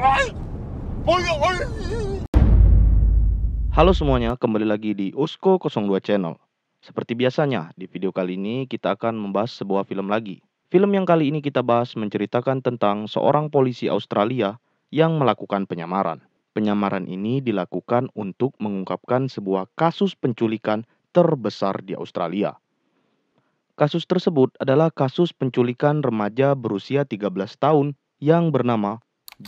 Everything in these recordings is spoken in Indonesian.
Oh, ya, oh. Halo semuanya, kembali lagi di Usko 02 Channel. Seperti biasanya, di video kali ini kita akan membahas sebuah film lagi. Film yang kali ini kita bahas menceritakan tentang seorang polisi Australia yang melakukan penyamaran. Penyamaran ini dilakukan untuk mengungkapkan sebuah kasus penculikan terbesar di Australia. Kasus tersebut adalah kasus penculikan remaja berusia 13 tahun yang bernama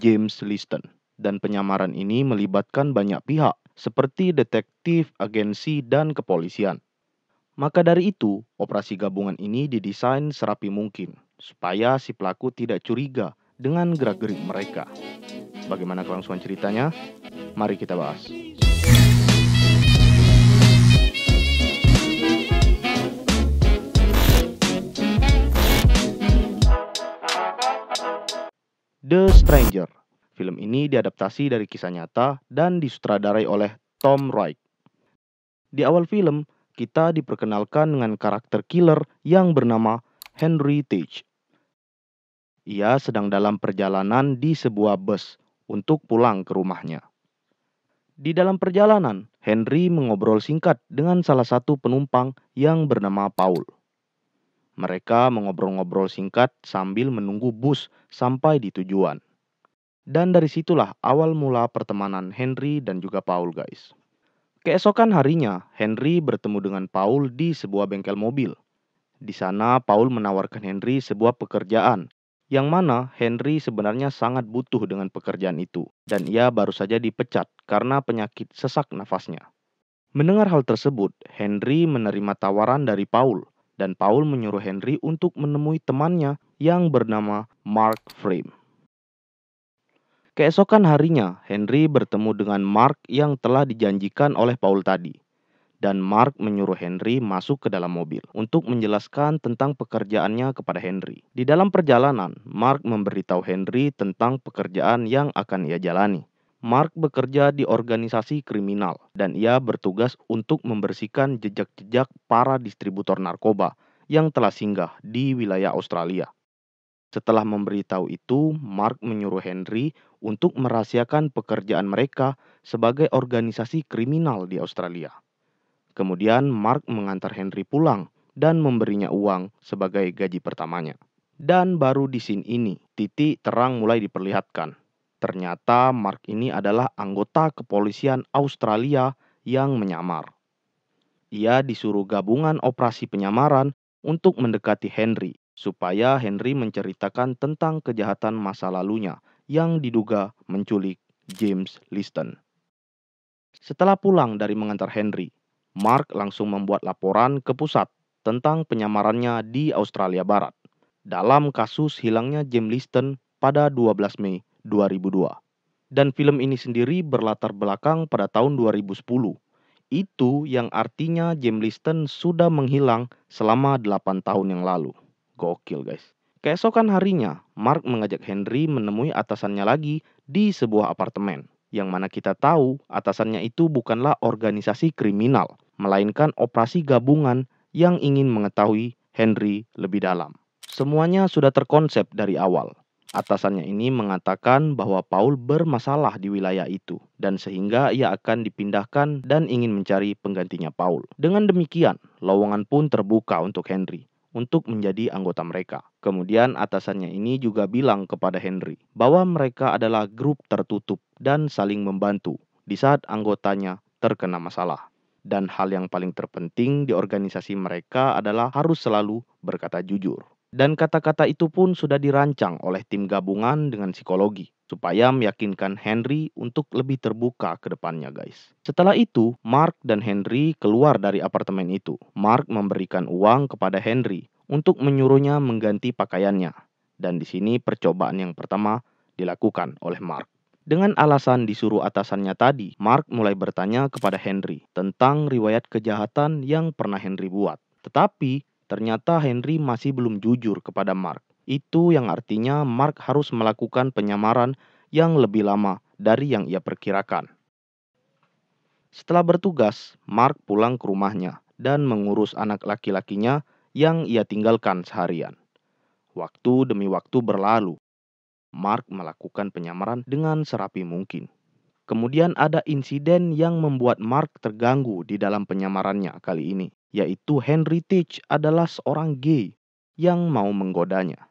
James Liston. Dan penyamaran ini melibatkan banyak pihak seperti detektif, agensi, dan kepolisian. Maka dari itu, operasi gabungan ini didesain serapi mungkin supaya si pelaku tidak curiga dengan gerak-gerik mereka. Bagaimana kelangsungan ceritanya? Mari kita bahas. The Stranger. Film ini diadaptasi dari kisah nyata dan disutradarai oleh Tom Wright. Di awal film, kita diperkenalkan dengan karakter killer yang bernama Henry Teach. Ia sedang dalam perjalanan di sebuah bus untuk pulang ke rumahnya. Di dalam perjalanan, Henry mengobrol singkat dengan salah satu penumpang yang bernama Paul. Mereka mengobrol-ngobrol singkat sambil menunggu bus sampai di tujuan. Dan dari situlah awal mula pertemanan Henry dan juga Paul, guys. Keesokan harinya, Henry bertemu dengan Paul di sebuah bengkel mobil. Di sana, Paul menawarkan Henry sebuah pekerjaan, yang mana Henry sebenarnya sangat butuh dengan pekerjaan itu, dan ia baru saja dipecat karena penyakit sesak nafasnya. Mendengar hal tersebut, Henry menerima tawaran dari Paul dan Paul menyuruh Henry untuk menemui temannya yang bernama Mark Frame. Keesokan harinya, Henry bertemu dengan Mark yang telah dijanjikan oleh Paul tadi. Dan Mark menyuruh Henry masuk ke dalam mobil untuk menjelaskan tentang pekerjaannya kepada Henry. Di dalam perjalanan, Mark memberitahu Henry tentang pekerjaan yang akan ia jalani. Mark bekerja di organisasi kriminal dan ia bertugas untuk membersihkan jejak-jejak para distributor narkoba yang telah singgah di wilayah Australia. Setelah memberitahu itu, Mark menyuruh Henry untuk merahasiakan pekerjaan mereka sebagai organisasi kriminal di Australia. Kemudian Mark mengantar Henry pulang dan memberinya uang sebagai gaji pertamanya. Dan baru di scene ini, titik terang mulai diperlihatkan Ternyata Mark ini adalah anggota kepolisian Australia yang menyamar. Ia disuruh gabungan operasi penyamaran untuk mendekati Henry, supaya Henry menceritakan tentang kejahatan masa lalunya yang diduga menculik James Liston. Setelah pulang dari mengantar Henry, Mark langsung membuat laporan ke pusat tentang penyamarannya di Australia Barat dalam kasus hilangnya James Liston pada 12 Mei 2002. Dan film ini sendiri berlatar belakang pada tahun 2010. Itu yang artinya Jim Liston sudah menghilang selama 8 tahun yang lalu. Gokil guys. Keesokan harinya, Mark mengajak Henry menemui atasannya lagi di sebuah apartemen. Yang mana kita tahu atasannya itu bukanlah organisasi kriminal, melainkan operasi gabungan yang ingin mengetahui Henry lebih dalam. Semuanya sudah terkonsep dari awal. Atasannya ini mengatakan bahwa Paul bermasalah di wilayah itu dan sehingga ia akan dipindahkan dan ingin mencari penggantinya Paul. Dengan demikian, lowongan pun terbuka untuk Henry untuk menjadi anggota mereka. Kemudian atasannya ini juga bilang kepada Henry bahwa mereka adalah grup tertutup dan saling membantu di saat anggotanya terkena masalah. Dan hal yang paling terpenting di organisasi mereka adalah harus selalu berkata jujur. Dan kata-kata itu pun sudah dirancang oleh tim gabungan dengan psikologi supaya meyakinkan Henry untuk lebih terbuka ke depannya guys. Setelah itu, Mark dan Henry keluar dari apartemen itu. Mark memberikan uang kepada Henry untuk menyuruhnya mengganti pakaiannya. Dan di sini percobaan yang pertama dilakukan oleh Mark. Dengan alasan disuruh atasannya tadi, Mark mulai bertanya kepada Henry tentang riwayat kejahatan yang pernah Henry buat. Tetapi Ternyata Henry masih belum jujur kepada Mark. Itu yang artinya Mark harus melakukan penyamaran yang lebih lama dari yang ia perkirakan. Setelah bertugas, Mark pulang ke rumahnya dan mengurus anak laki-lakinya yang ia tinggalkan seharian. Waktu demi waktu berlalu. Mark melakukan penyamaran dengan serapi mungkin. Kemudian ada insiden yang membuat Mark terganggu di dalam penyamarannya kali ini yaitu Henry Teach adalah seorang gay yang mau menggodanya.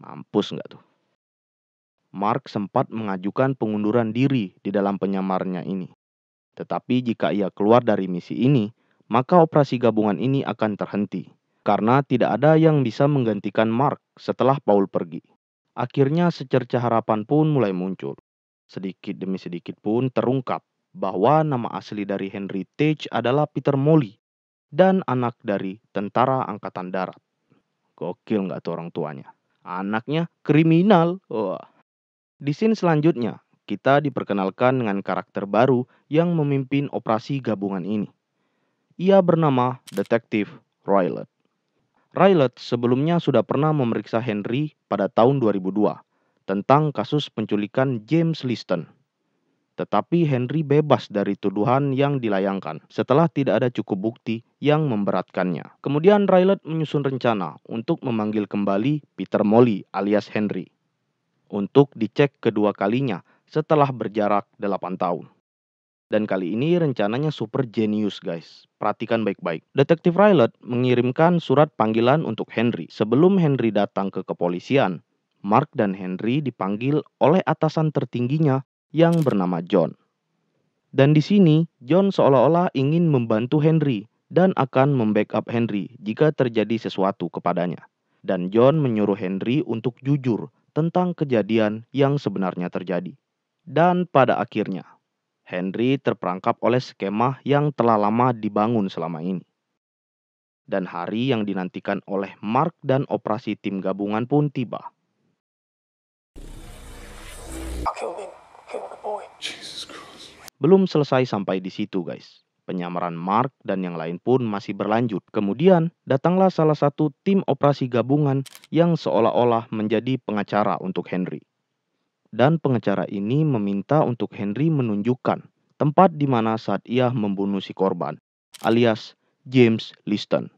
Mampus nggak tuh? Mark sempat mengajukan pengunduran diri di dalam penyamarnya ini. Tetapi jika ia keluar dari misi ini, maka operasi gabungan ini akan terhenti karena tidak ada yang bisa menggantikan Mark setelah Paul pergi. Akhirnya secerca harapan pun mulai muncul. Sedikit demi sedikit pun terungkap bahwa nama asli dari Henry Tage adalah Peter Molly dan anak dari tentara angkatan darat. Gokil nggak tuh orang tuanya? Anaknya kriminal. Wah. Di scene selanjutnya, kita diperkenalkan dengan karakter baru yang memimpin operasi gabungan ini. Ia bernama Detektif Roylet. Roylet sebelumnya sudah pernah memeriksa Henry pada tahun 2002 tentang kasus penculikan James Liston. Tetapi Henry bebas dari tuduhan yang dilayangkan setelah tidak ada cukup bukti yang memberatkannya. Kemudian Rylott menyusun rencana untuk memanggil kembali Peter Molly alias Henry untuk dicek kedua kalinya setelah berjarak 8 tahun. Dan kali ini rencananya super genius guys. Perhatikan baik-baik. Detektif Rylott mengirimkan surat panggilan untuk Henry. Sebelum Henry datang ke kepolisian, Mark dan Henry dipanggil oleh atasan tertingginya yang bernama John. Dan di sini, John seolah-olah ingin membantu Henry dan akan membackup Henry jika terjadi sesuatu kepadanya. Dan John menyuruh Henry untuk jujur tentang kejadian yang sebenarnya terjadi. Dan pada akhirnya, Henry terperangkap oleh skema yang telah lama dibangun selama ini. Dan hari yang dinantikan oleh Mark dan operasi tim gabungan pun tiba. Belum selesai sampai di situ guys. Penyamaran Mark dan yang lain pun masih berlanjut. Kemudian datanglah salah satu tim operasi gabungan yang seolah-olah menjadi pengacara untuk Henry. Dan pengacara ini meminta untuk Henry menunjukkan tempat di mana saat ia membunuh si korban, alias James Liston.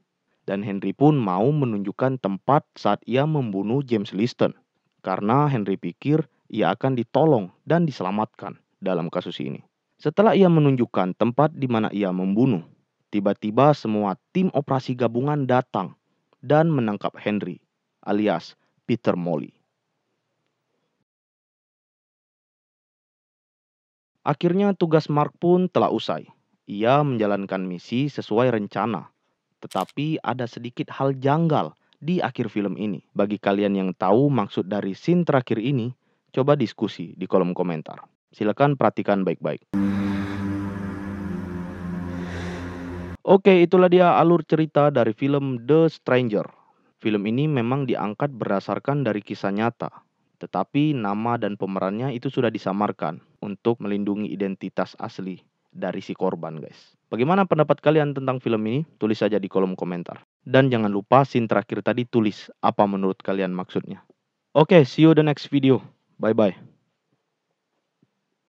Dan Henry pun mau menunjukkan tempat saat ia membunuh James Liston. Karena Henry pikir ia akan ditolong dan diselamatkan dalam kasus ini. Setelah ia menunjukkan tempat di mana ia membunuh, tiba-tiba semua tim operasi gabungan datang dan menangkap Henry alias Peter Molly. Akhirnya tugas Mark pun telah usai. Ia menjalankan misi sesuai rencana. Tetapi ada sedikit hal janggal di akhir film ini. Bagi kalian yang tahu maksud dari scene terakhir ini, coba diskusi di kolom komentar. Silakan perhatikan baik-baik. Oke, itulah dia alur cerita dari film The Stranger. Film ini memang diangkat berdasarkan dari kisah nyata, tetapi nama dan pemerannya itu sudah disamarkan untuk melindungi identitas asli dari si korban, guys. Bagaimana pendapat kalian tentang film ini? Tulis saja di kolom komentar. Dan jangan lupa scene terakhir tadi tulis apa menurut kalian maksudnya. Oke, okay, see you the next video. Bye-bye.